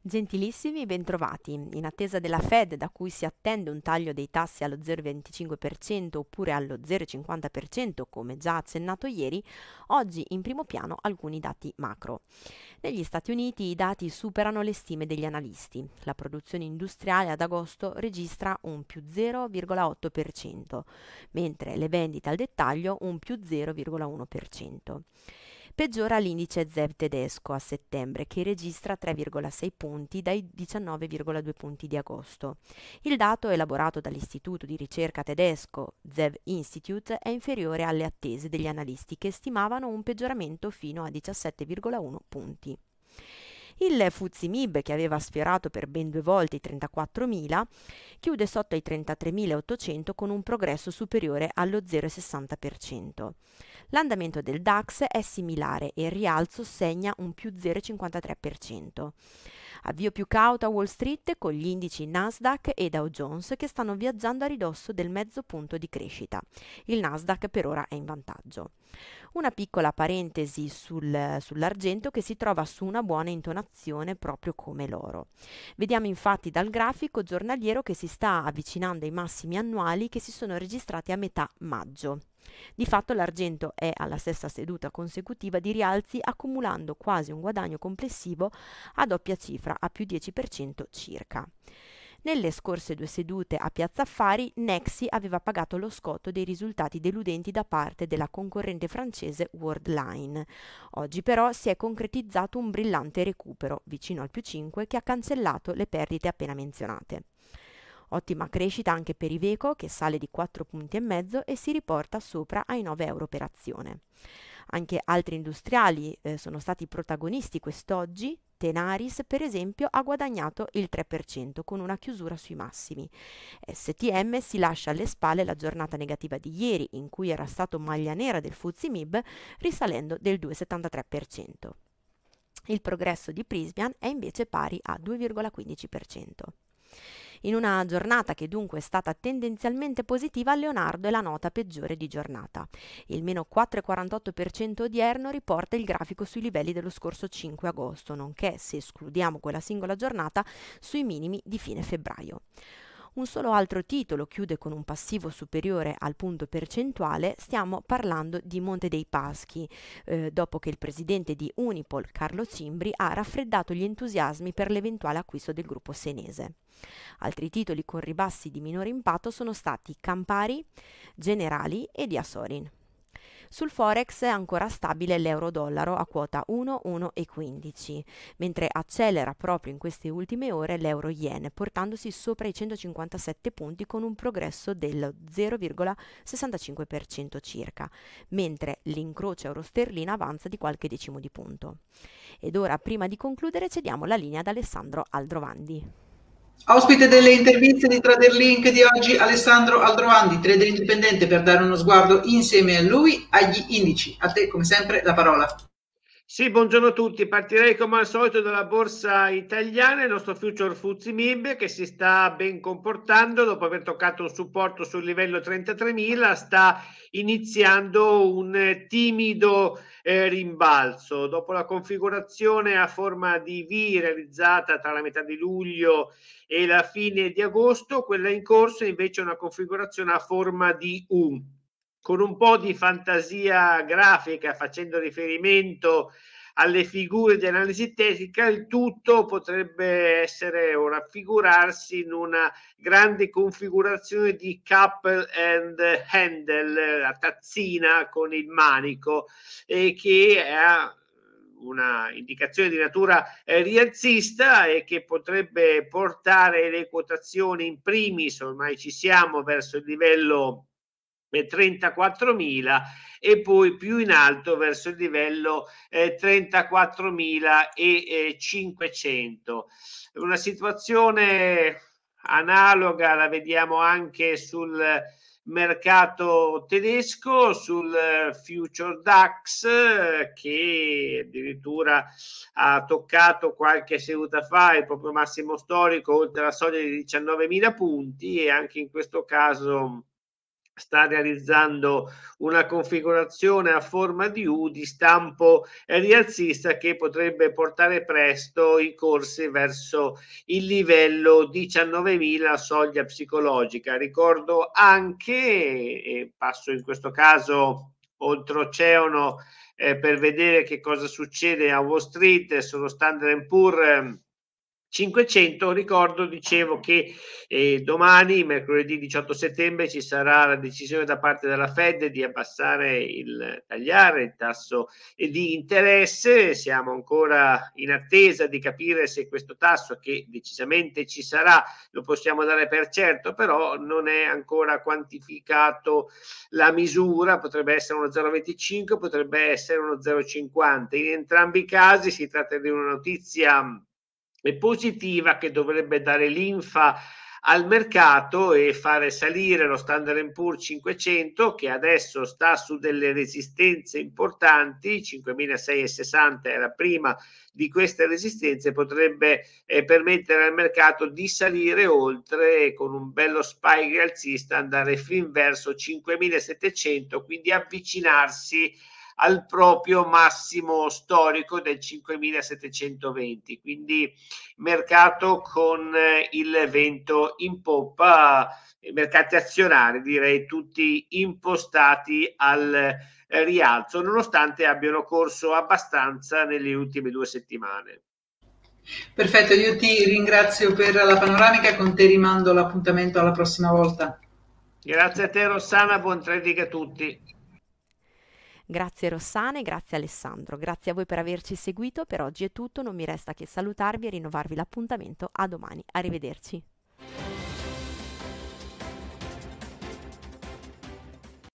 Gentilissimi, bentrovati. In attesa della Fed, da cui si attende un taglio dei tassi allo 0,25% oppure allo 0,50%, come già accennato ieri, oggi in primo piano alcuni dati macro. Negli Stati Uniti i dati superano le stime degli analisti. La produzione industriale ad agosto registra un più 0,8%, mentre le vendite al dettaglio un più 0,1%. Peggiora l'indice ZEB tedesco a settembre che registra 3,6 punti dai 19,2 punti di agosto. Il dato elaborato dall'istituto di ricerca tedesco ZEB Institute è inferiore alle attese degli analisti che stimavano un peggioramento fino a 17,1 punti. Il Mib, che aveva sfiorato per ben due volte i 34.000, chiude sotto i 33.800 con un progresso superiore allo 0,60%. L'andamento del DAX è similare e il rialzo segna un più 0,53%. Avvio più cauto a Wall Street con gli indici Nasdaq e Dow Jones che stanno viaggiando a ridosso del mezzo punto di crescita. Il Nasdaq per ora è in vantaggio. Una piccola parentesi sul, sull'argento che si trova su una buona intonazione proprio come l'oro. Vediamo infatti dal grafico giornaliero che si sta avvicinando ai massimi annuali che si sono registrati a metà maggio. Di fatto l'argento è alla stessa seduta consecutiva di rialzi accumulando quasi un guadagno complessivo a doppia cifra a più 10% circa. Nelle scorse due sedute a Piazza Affari, Nexi aveva pagato lo scotto dei risultati deludenti da parte della concorrente francese Worldline. Oggi però si è concretizzato un brillante recupero, vicino al più 5, che ha cancellato le perdite appena menzionate. Ottima crescita anche per Iveco che sale di 4 punti e mezzo e si riporta sopra ai 9 euro per azione. Anche altri industriali eh, sono stati protagonisti quest'oggi. Tenaris, per esempio, ha guadagnato il 3% con una chiusura sui massimi. STM si lascia alle spalle la giornata negativa di ieri, in cui era stato maglia nera del Fuzzi Mib, risalendo del 2,73%. Il progresso di Prisbian è invece pari a 2,15% in una giornata che dunque è stata tendenzialmente positiva, Leonardo è la nota peggiore di giornata. Il meno 4,48% odierno riporta il grafico sui livelli dello scorso 5 agosto, nonché, se escludiamo quella singola giornata, sui minimi di fine febbraio un solo altro titolo chiude con un passivo superiore al punto percentuale, stiamo parlando di Monte dei Paschi, eh, dopo che il presidente di Unipol, Carlo Cimbri, ha raffreddato gli entusiasmi per l'eventuale acquisto del gruppo senese. Altri titoli con ribassi di minore impatto sono stati Campari, Generali e Diasorin. Sul forex è ancora stabile l'euro-dollaro a quota 1,115, mentre accelera proprio in queste ultime ore l'euro-yen, portandosi sopra i 157 punti con un progresso del 0,65% circa, mentre l'incrocio euro-sterlina avanza di qualche decimo di punto. Ed ora, prima di concludere, cediamo la linea ad Alessandro Aldrovandi. Ospite delle interviste di Traderlink di oggi Alessandro Aldrovandi, trader indipendente, per dare uno sguardo insieme a lui agli indici. A te come sempre la parola. Sì, buongiorno a tutti. Partirei come al solito dalla borsa italiana, il nostro future Fuzzi Mib che si sta ben comportando dopo aver toccato un supporto sul livello 33.000, sta iniziando un timido eh, rimbalzo. Dopo la configurazione a forma di V realizzata tra la metà di luglio e la fine di agosto, quella in corso è invece è una configurazione a forma di U con un po' di fantasia grafica facendo riferimento alle figure di analisi tecnica, il tutto potrebbe essere o raffigurarsi in una grande configurazione di couple and handle, la tazzina con il manico, e che ha una indicazione di natura eh, rialzista e che potrebbe portare le quotazioni in primis, ormai ci siamo, verso il livello 34.000 e poi più in alto verso il livello eh, 34.500. Eh, Una situazione analoga la vediamo anche sul mercato tedesco, sul eh, future DAX eh, che addirittura ha toccato qualche seduta fa il proprio massimo storico oltre la soglia di 19.000 punti e anche in questo caso sta realizzando una configurazione a forma di U di stampo rialzista che potrebbe portare presto i corsi verso il livello 19.000 soglia psicologica. Ricordo anche, e passo in questo caso oltreoceano eh, per vedere che cosa succede a Wall Street, sono Standard Poor's ehm, 500. Ricordo, dicevo che eh, domani, mercoledì 18 settembre, ci sarà la decisione da parte della Fed di abbassare il tagliare il tasso di interesse. Siamo ancora in attesa di capire se questo tasso, che decisamente ci sarà, lo possiamo dare per certo, però non è ancora quantificato la misura. Potrebbe essere uno 0,25, potrebbe essere uno 0,50. In entrambi i casi si tratta di una notizia e positiva che dovrebbe dare linfa al mercato e fare salire lo Standard Poor's 500 che adesso sta su delle resistenze importanti, 5.660 era prima di queste resistenze, potrebbe eh, permettere al mercato di salire oltre e con un bello spike alzista, andare fin verso 5.700, quindi avvicinarsi a al proprio massimo storico del 5720, quindi mercato con eh, il vento in poppa, eh, mercati azionari direi tutti impostati al eh, rialzo, nonostante abbiano corso abbastanza nelle ultime due settimane. Perfetto, io ti ringrazio per la panoramica, con te rimando l'appuntamento alla prossima volta. Grazie a te Rossana, buon trading a tutti. Grazie Rossana e grazie Alessandro, grazie a voi per averci seguito, per oggi è tutto, non mi resta che salutarvi e rinnovarvi l'appuntamento a domani. Arrivederci.